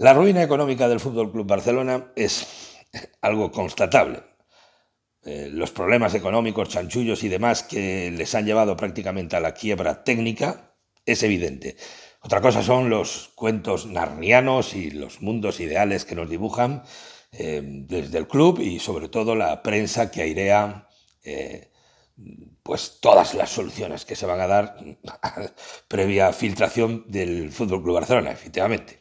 La ruina económica del Fútbol Club Barcelona es algo constatable. Eh, los problemas económicos, chanchullos y demás que les han llevado prácticamente a la quiebra técnica es evidente. Otra cosa son los cuentos narnianos y los mundos ideales que nos dibujan eh, desde el club y sobre todo la prensa que airea eh, pues todas las soluciones que se van a dar previa filtración del Fútbol Club Barcelona, efectivamente.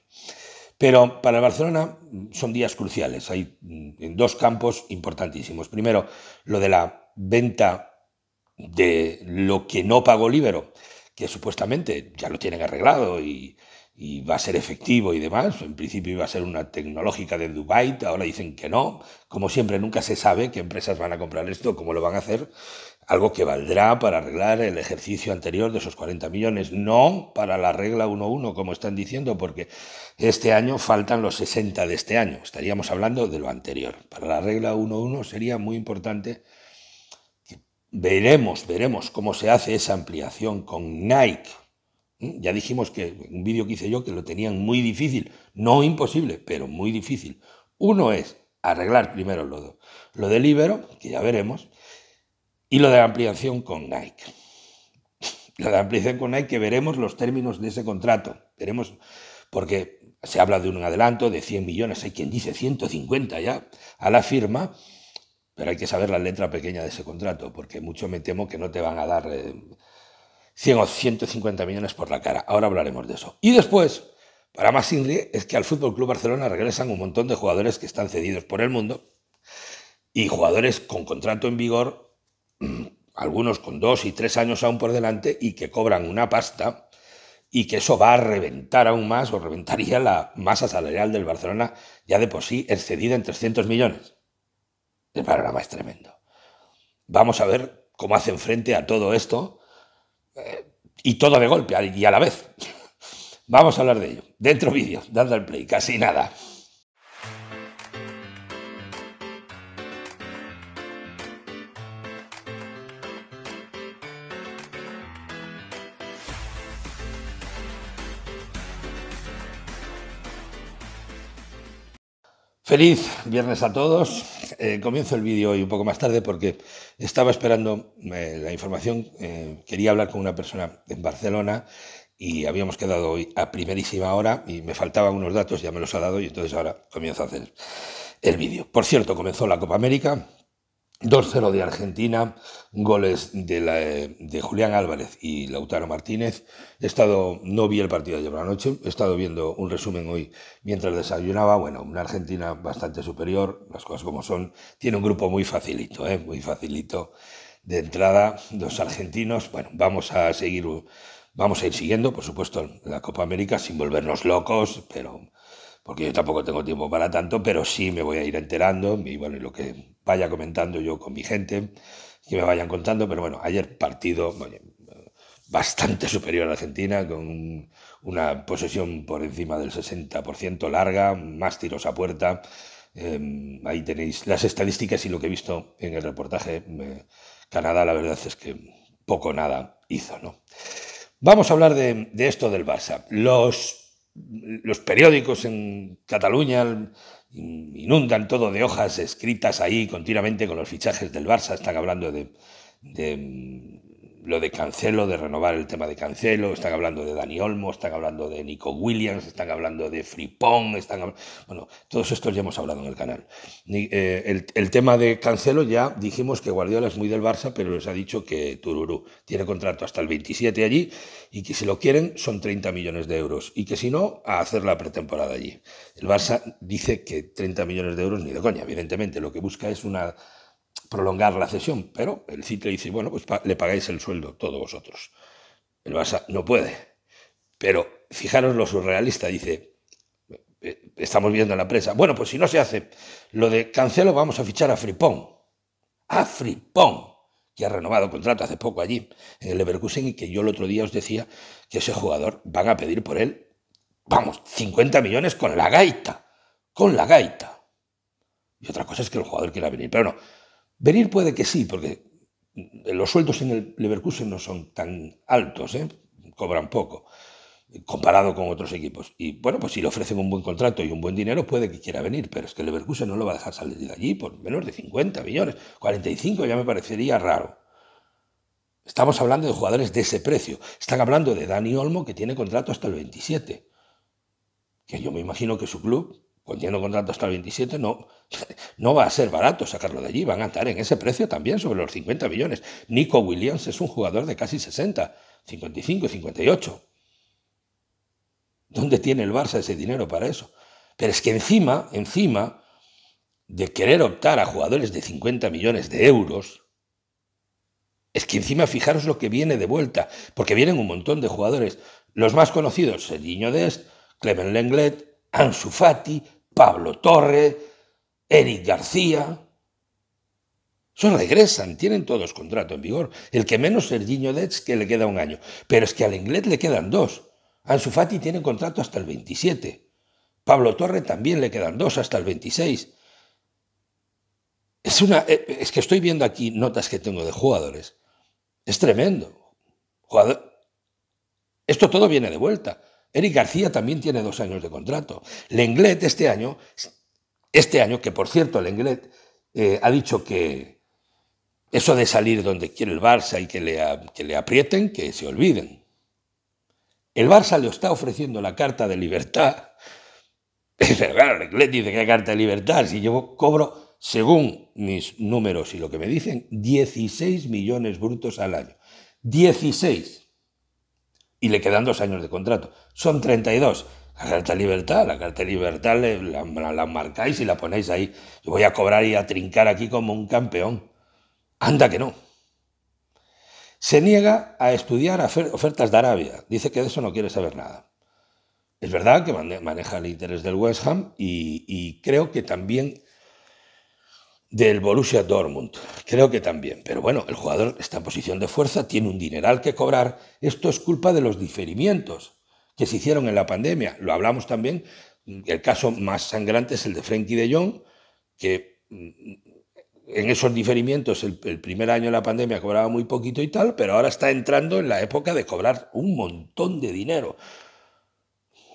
Pero para el Barcelona son días cruciales. Hay mm, dos campos importantísimos. Primero, lo de la venta de lo que no pagó Libero, que supuestamente ya lo tienen arreglado y, y va a ser efectivo y demás. En principio iba a ser una tecnológica de Dubai, ahora dicen que no. Como siempre, nunca se sabe qué empresas van a comprar esto, cómo lo van a hacer algo que valdrá para arreglar el ejercicio anterior de esos 40 millones, no para la regla 1-1, como están diciendo, porque este año faltan los 60 de este año, estaríamos hablando de lo anterior. Para la regla 1-1 sería muy importante, que veremos, veremos cómo se hace esa ampliación con Nike. ¿Mm? Ya dijimos que en un vídeo que hice yo que lo tenían muy difícil, no imposible, pero muy difícil. Uno es arreglar primero lo, lo del Ibero, que ya veremos, y lo de la ampliación con Nike. Lo de la ampliación con Nike, que veremos los términos de ese contrato. Veremos, porque se habla de un adelanto de 100 millones, hay quien dice 150 ya, a la firma, pero hay que saber la letra pequeña de ese contrato, porque mucho me temo que no te van a dar 100 eh, o 150 millones por la cara. Ahora hablaremos de eso. Y después, para más Inri, es que al Fútbol Club Barcelona regresan un montón de jugadores que están cedidos por el mundo y jugadores con contrato en vigor algunos con dos y tres años aún por delante y que cobran una pasta y que eso va a reventar aún más o reventaría la masa salarial del Barcelona ya de por sí excedida en 300 millones. El panorama es tremendo. Vamos a ver cómo hacen frente a todo esto eh, y todo de golpe y a la vez. Vamos a hablar de ello. Dentro vídeo, dando al play, casi nada. Feliz viernes a todos. Eh, comienzo el vídeo hoy un poco más tarde porque estaba esperando eh, la información. Eh, quería hablar con una persona en Barcelona y habíamos quedado hoy a primerísima hora y me faltaban unos datos, ya me los ha dado y entonces ahora comienzo a hacer el vídeo. Por cierto, comenzó la Copa América, 2-0 de Argentina, goles eh, de, Julián Álvarez y Lautaro Martínez. He estado, no vi el partido de la noche, he estado viendo un resumen hoy mientras desayunaba. Bueno, una Argentina bastante superior, las cosas como son. Tiene un grupo muy facilito, ¿eh? muy facilito. De entrada, los argentinos. Bueno, vamos a seguir, vamos a ir siguiendo, por supuesto, la Copa América sin volvernos locos, pero porque yo tampoco tengo tiempo para tanto, pero sí me voy a ir enterando y bueno, lo que vaya comentando yo con mi gente, que me vayan contando, pero bueno, ayer partido bastante superior a Argentina, con una posesión por encima del 60% larga, más tiros a puerta. Em, ahí tenéis las estadísticas y lo que he visto en el reportaje. Em, Canadá, la verdad es que poco nada hizo, ¿no? Vamos a hablar de, de esto del Barça. Los los periódicos en Cataluña inundan todo de hojas escritas ahí continuamente con los fichajes del Barça, están hablando de, de lo de Cancelo, de renovar el tema de Cancelo, están hablando de Dani Olmo, están hablando de Nico Williams, están hablando de Fripón, están bueno, todos estos ya hemos hablado en el canal. Eh, el, el, tema de Cancelo ya dijimos que Guardiola es muy del Barça, pero les ha dicho que Tururú tiene contrato hasta el 27 allí y que si lo quieren son 30 millones de euros y que si no, a hacer la pretemporada allí. El Barça dice que 30 millones de euros ni de coña, evidentemente, lo que busca es una prolongar la cesión, pero el City dice, bueno, pues le pagáis el sueldo todos vosotros. El Barça no puede. Pero fijaros lo surrealista, dice, eh, estamos viendo en la prensa, bueno, pues si no se hace lo de Cancelo, vamos a fichar a Fripón. A Fripón, que ha renovado contrato hace poco allí, en el Leverkusen, y que yo el otro día os decía que ese jugador van a pedir por él, vamos, 50 millones con la gaita. Con la gaita. Y otra cosa es que el jugador quiera venir, pero no Venir puede que sí, porque los sueldos en el Leverkusen no son tan altos, ¿eh? cobran poco, comparado con otros equipos. Y bueno, pues si le ofrecen un buen contrato y un buen dinero, puede que quiera venir, pero es que el Leverkusen no lo va a dejar salir de allí por menos de 50 millones. 45 ya me parecería raro. Estamos hablando de jugadores de ese precio. Están hablando de Dani Olmo, que tiene contrato hasta el 27. Que yo me imagino que su club Contiendo contrato hasta el 27, no, no va a ser barato sacarlo de allí. Van a estar en ese precio también, sobre los 50 millones. Nico Williams es un jugador de casi 60, 55, 58. ¿Dónde tiene el Barça ese dinero para eso? Pero es que encima, encima de querer optar a jugadores de 50 millones de euros, es que encima fijaros lo que viene de vuelta, porque vienen un montón de jugadores. Los más conocidos, El de Dest, Clement Lenglet, Ansu Fati, Pablo Torre, Eric García. Son regresan, tienen todos contrato en vigor. El que menos Serginho Dez, que le queda un año. Pero es que al inglés le quedan dos. Ansu Fati tiene contrato hasta el 27. Pablo Torre también le quedan dos hasta el 26. Es, una, eh, es que estoy viendo aquí notas que tengo de jugadores. Es tremendo. esto todo viene de vuelta. Eric García también tiene dos años de contrato. Lenglet este año, este año, que por cierto, Lenglet eh, ha dicho que eso de salir donde quiere el Barça y que le, aprieten, que se olviden. El Barça le está ofreciendo la carta de libertad. claro, Lenglet dice que hay carta de libertad. Si yo cobro, según mis números y lo que me dicen, 16 millones brutos al año. 16 y le quedan dos años de contrato. Son 32. La carta libertad, la carta libertad la, marcáis y la ponéis ahí. voy a cobrar y a trincar aquí como un campeón. Anda que no. Se niega a estudiar ofertas de Arabia. Dice que de eso no quiere saber nada. Es verdad que maneja el interés del West Ham y creo que también del Borussia Dortmund. Creo que también. Pero bueno, el jugador está en posición de fuerza, tiene un dineral que cobrar. Esto es culpa de los diferimientos que se hicieron en la pandemia. Lo hablamos también. El caso más sangrante es el de Frenkie de Jong, que mm, en esos diferimientos el, primer año de la pandemia cobraba muy poquito y tal, pero ahora está entrando en la época de cobrar un montón de dinero.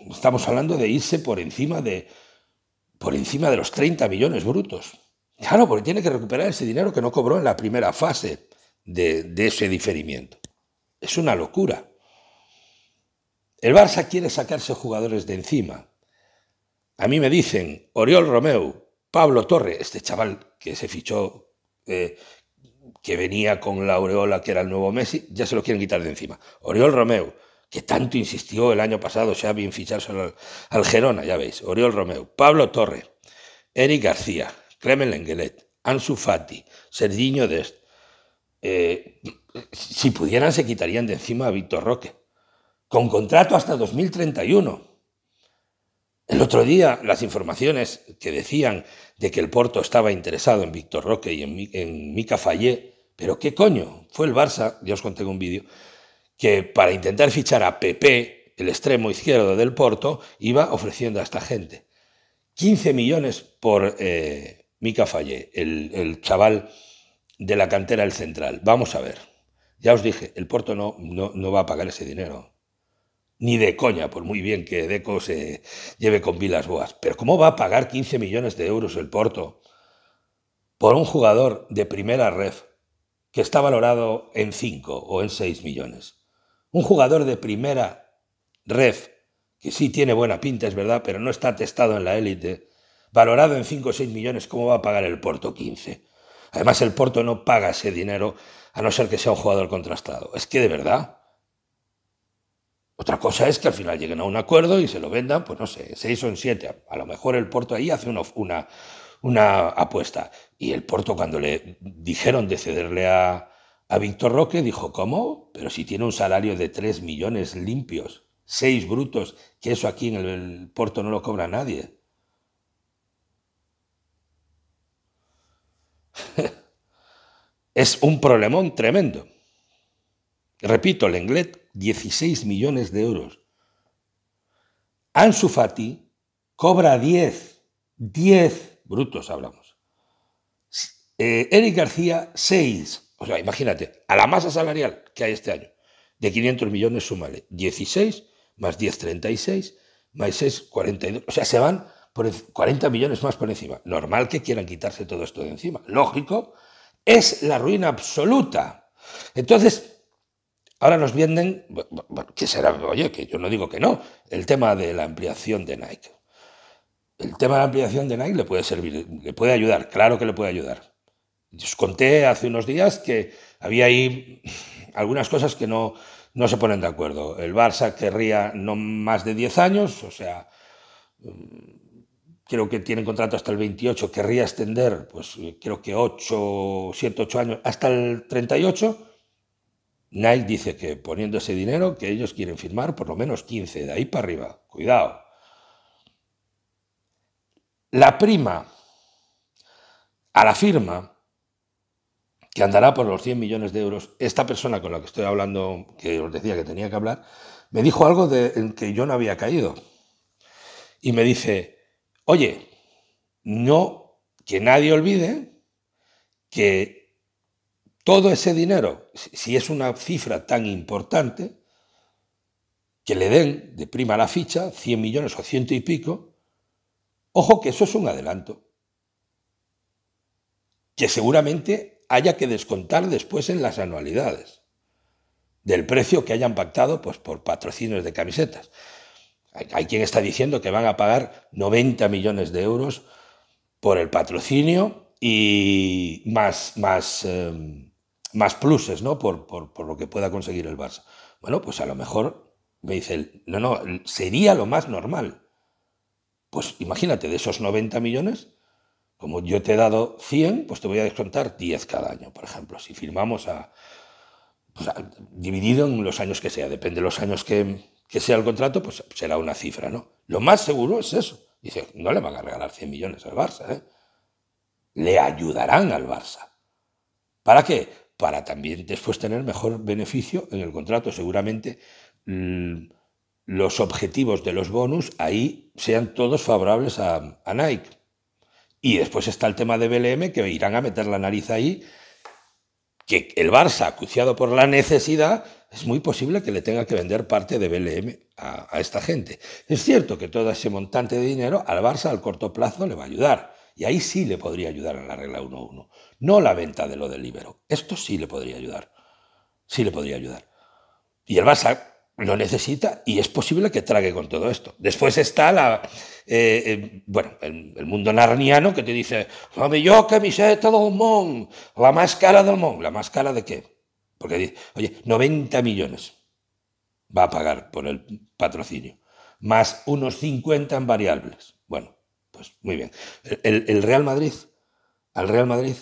Estamos hablando de irse por encima de, por encima de los 30 millones brutos. Claro, porque tiene que recuperar ese dinero que no cobró en la primera fase de, ese diferimiento. Es una locura. El Barça quiere sacarse jugadores de encima. A mí me dicen Oriol Romeu, Pablo Torre, este chaval que se fichó, eh, que venía con la aureola que era el nuevo Messi, ya se lo quieren quitar de encima. Oriol Romeu, que tanto insistió el año pasado Xavi en ficharse al, Gerona, ya veis. Oriol Romeu, Pablo Torre, Eric García, Clemen Lenguelet, Ansu Fati, Serginho Dest. Eh, si pudieran, se quitarían de encima a Víctor Roque. Con contrato hasta 2031. El otro día, las informaciones que decían de que el Porto estaba interesado en Víctor Roque y en, en Mica Fallé, pero qué coño, fue el Barça, ya os conté un vídeo, que para intentar fichar a PP, el extremo izquierdo del Porto, iba ofreciendo a esta gente 15 millones por, eh, Mica Falle, el, chaval de la cantera del Central. Vamos a ver. Ya os dije, el Porto no, no, va a pagar ese dinero. Ni de coña, por muy bien que Deco se lleve con vilas boas. Pero ¿cómo va a pagar 15 millones de euros el Porto por un jugador de primera ref que está valorado en 5 o en 6 millones? Un jugador de primera ref que sí tiene buena pinta, es verdad, pero no está testado en la élite valorado en 5 o 6 millones, ¿cómo va a pagar el Porto 15? Además, el Porto no paga ese dinero a no ser que sea un jugador contrastado. Es que de verdad. Otra cosa es que al final lleguen a un acuerdo y se lo vendan, pues no sé, 6 o en 7. A lo mejor el Porto ahí hace una, una, apuesta. Y el Porto cuando le dijeron de cederle a, Víctor Roque dijo, ¿cómo? Pero si tiene un salario de 3 millones limpios, 6 brutos, que eso aquí en el, el Porto no lo cobra nadie. es un problemón tremendo. Repito, Lenglet, 16 millones de euros. Ansu Fati cobra 10, 10 brutos hablamos. Eh, Eric García, 6. O sea, imagínate, a la masa salarial que hay este año, de 500 millones, súmale 16, más 10, 36, más 6, 42. O sea, se van 40 millones más por encima. Normal que quieran quitarse todo esto de encima. Lógico, es la ruina absoluta. Entonces, ahora nos venden, ¿Qué será, oye, que yo no digo que no, el tema de la ampliación de Nike. El tema de la ampliación de Nike le puede servir, le puede ayudar, claro que le puede ayudar. Os conté hace unos días que había ahí algunas cosas que no, no se ponen de acuerdo. El Barça querría no más de 10 años, o sea, creo que tienen contrato hasta el 28, querría extender, pues eh, creo que 8, 7, 8 años, hasta el 38. Nike dice que poniendo ese dinero que ellos quieren firmar por lo menos 15, de ahí para arriba. Cuidado. La prima a la firma, que andará por los 100 millones de euros, esta persona con la que estoy hablando, que os decía que tenía que hablar, me dijo algo de, en que yo no había caído. Y me dice, Oye, no que nadie olvide que todo ese dinero, si es una cifra tan importante, que le den de prima la ficha, 100 millones o ciento y pico, ojo que eso es un adelanto, que seguramente haya que descontar después en las anualidades del precio que hayan pactado pues, por patrocinios de camisetas. Hay quien está diciendo que van a pagar 90 millones de euros por el patrocinio y más, más, em, más pluses, ¿no? Por, por, por, lo que pueda conseguir el Barça. Bueno, pues a lo mejor me dice, no, no, sería lo más normal. Pues imagínate, de esos 90 millones, como yo te he dado 100, pues te voy a descontar 10 cada año, por ejemplo. Si firmamos pues, a, dividido en los años que sea, depende de los años que, que sea el contrato, pues será una cifra, ¿no? Lo más seguro es eso. Dice, no le van a regalar 100 millones al Barça, ¿eh? Le ayudarán al Barça. ¿Para qué? Para también después tener mejor beneficio en el contrato. Seguramente mm, los objetivos de los bonus ahí sean todos favorables a, a Nike. Y después está el tema de BLM, que irán a meter la nariz ahí, que el Barça, acuciado por la necesidad, es muy posible que le tenga que vender parte de BLM a, esta gente. Es cierto que todo ese montante de dinero al Barça al corto plazo le va a ayudar. Y ahí sí le podría ayudar en la regla 1-1. No la venta de lo del Ibero. Esto sí le podría ayudar. Sí le podría ayudar. Y el Barça lo necesita y es posible que trague con todo esto. Después está la, eh, eh, bueno, el, mundo narniano que te dice, la máscara del mundo. la más cara del mundo ¿La más cara de qué? Porque, dice, oye, 90 millones va a pagar por el patrocinio, más unos 50 en variables. Bueno, pues muy bien. El, Real Madrid, al Real Madrid,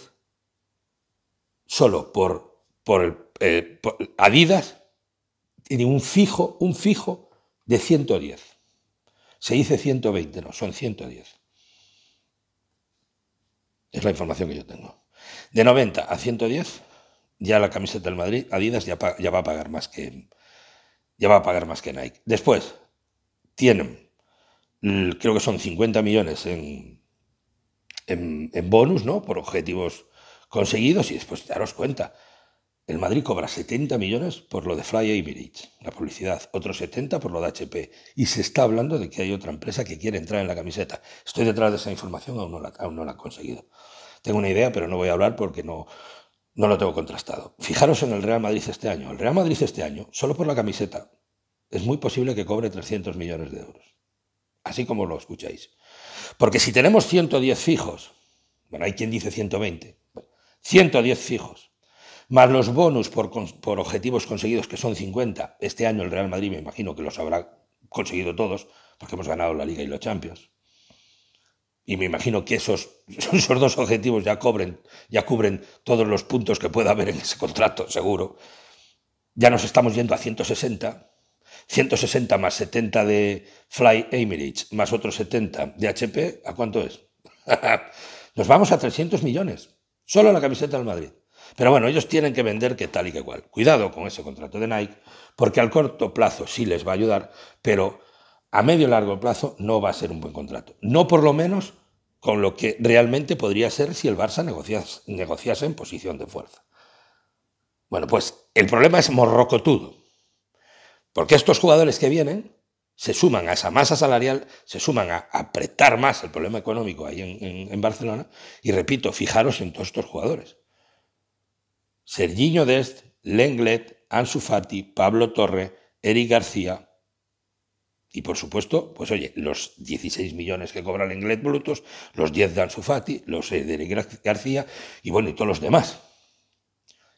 solo por, por, eh, Adidas, tiene un fijo, un fijo de 110. Se dice 120, no, son 110. Es la información que yo tengo. De 90 a 110 ya la camiseta del Madrid, Adidas ya, va a pagar más que ya va a pagar más que Nike. Después tienen, creo que son 50 millones en, en, bonus, ¿no? Por objetivos conseguidos y después daros cuenta. El Madrid cobra 70 millones por lo de Fly Emirates, la publicidad, otros 70 por lo de HP. Y se está hablando de que hay otra empresa que quiere entrar en la camiseta. Estoy detrás de esa información, aún no la, aún no la han conseguido. Tengo una idea, pero no voy a hablar porque no, no lo tengo contrastado. Fijaros en el Real Madrid este año. El Real Madrid este año, solo por la camiseta, es muy posible que cobre 300 millones de euros. Así como lo escucháis. Porque si tenemos 110 fijos, bueno, hay quien dice 120, 110 fijos, más los bonus por, objetivos conseguidos, que son 50, este año el Real Madrid me imagino que los habrá conseguido todos, porque hemos ganado la Liga y los Champions y me imagino que esos, dos objetivos ya, cobren, ya cubren todos los puntos que pueda haber en ese contrato, seguro. Ya nos estamos yendo a 160, 160 más 70 de Fly Emirates, más otros 70 de HP, ¿a cuánto es? nos vamos a 300 millones, solo la camiseta del Madrid. Pero bueno, ellos tienen que vender que tal y que cual. Cuidado con ese contrato de Nike, porque al corto plazo sí les va a ayudar, pero a medio y largo plazo no va a ser un buen contrato. No por lo menos con lo que realmente podría ser si el Barça negociase, en posición de fuerza. Bueno, pues el problema es morrocotudo, porque estos jugadores que vienen se suman a esa masa salarial, se suman a apretar más el problema económico ahí en, Barcelona, y repito, fijaros en todos estos jugadores. Serginho Dest, Lenglet, Ansu Fati, Pablo Torre, Eric García, y por supuesto, pues oye, los 16 millones que cobra el inglés brutos, los 10 de Ansu los los eh, de García y bueno, y todos los demás.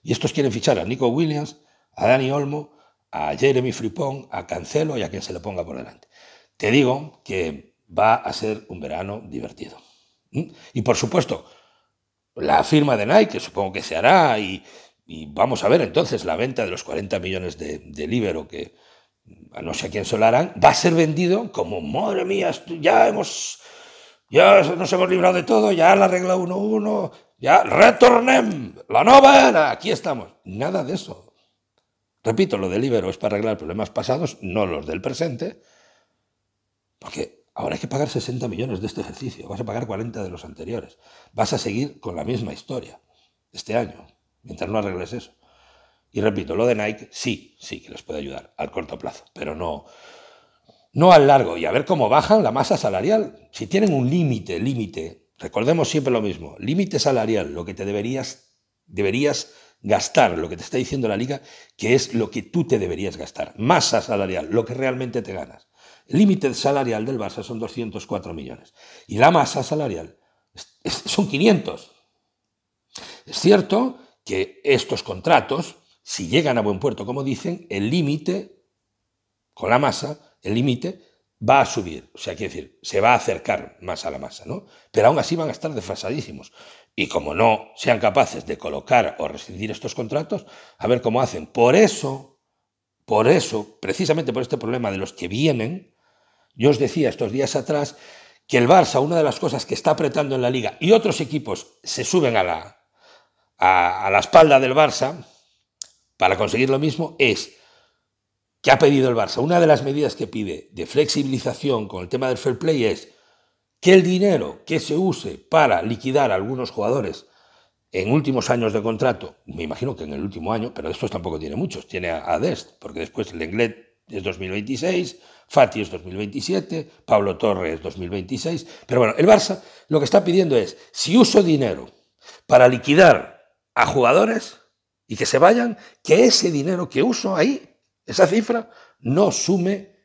Y estos quieren fichar a Nico Williams, a Dani Olmo, a Jeremy Fripon, a Cancelo y a quien se le ponga por delante. Te digo que va a ser un verano divertido. Y por supuesto, la firma de Nike, que supongo que se hará, y, vamos a ver entonces la venta de los 40 millones de, de libero que, a no sé a quién Solarán, va a ser vendido como, madre mía, ya hemos, ya nos hemos librado de todo, ya la regla 1 ya retornem, la novena, aquí estamos. Nada de eso. Repito, lo del Ibero es para arreglar problemas pasados, no los del presente, porque ahora hay que pagar 60 millones de este ejercicio, vas a pagar 40 de los anteriores, vas a seguir con la misma historia este año, mientras no arregles eso. Y repito, lo de Nike sí, sí que les puede ayudar al corto plazo, pero no, no al largo. Y a ver cómo bajan la masa salarial. Si tienen un límite, límite, recordemos siempre lo mismo, límite salarial, lo que te deberías, deberías gastar, lo que te está diciendo la liga, que es lo que tú te deberías gastar. Masa salarial, lo que realmente te ganas. límite salarial del Barça son 204 millones. Y la masa salarial son 500. Es cierto que estos contratos si llegan a buen puerto, como dicen, el límite con la masa, el límite va a subir, o sea, quiere decir, se va a acercar más a la masa, ¿no? Pero aún así van a estar desfasadísimos. Y como no sean capaces de colocar o rescindir estos contratos, a ver cómo hacen. Por eso, por eso, precisamente por este problema de los que vienen, yo os decía estos días atrás que el Barça, una de las cosas que está apretando en la liga y otros equipos se suben a la, a la espalda del Barça, para conseguir lo mismo es que ha pedido el Barça. Una de las medidas que pide de flexibilización con el tema del fair play es que el dinero que se use para liquidar a algunos jugadores en últimos años de contrato, me imagino que en el último año, pero de estos tampoco tiene muchos, tiene a Dest, porque después Lenglet es 2026, Fati es 2027, Pablo Torres 2026, pero bueno, el Barça lo que está pidiendo es, si uso dinero para liquidar a jugadores, y que se vayan, que ese dinero que uso ahí, esa cifra, no sume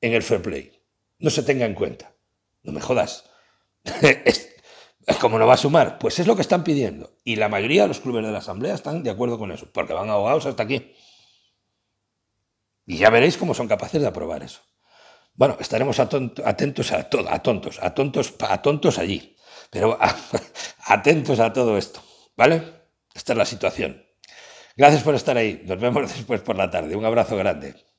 en el fair play, no se tenga en cuenta. No me jodas. ¿Cómo no va a sumar? Pues es lo que están pidiendo. Y la mayoría de los clubes de la Asamblea están de acuerdo con eso, porque van ahogados hasta aquí. Y ya veréis cómo son capaces de aprobar eso. Bueno, estaremos atentos a, todo. a tontos, a tontos, a tontos allí, pero atentos a todo esto, ¿vale? Esta es la situación. Gracias por estar ahí. Nos vemos después por la tarde. Un abrazo grande.